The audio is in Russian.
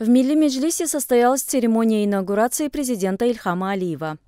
В Милли-Меджлисе состоялась церемония инаугурации президента Ильхама Алиева.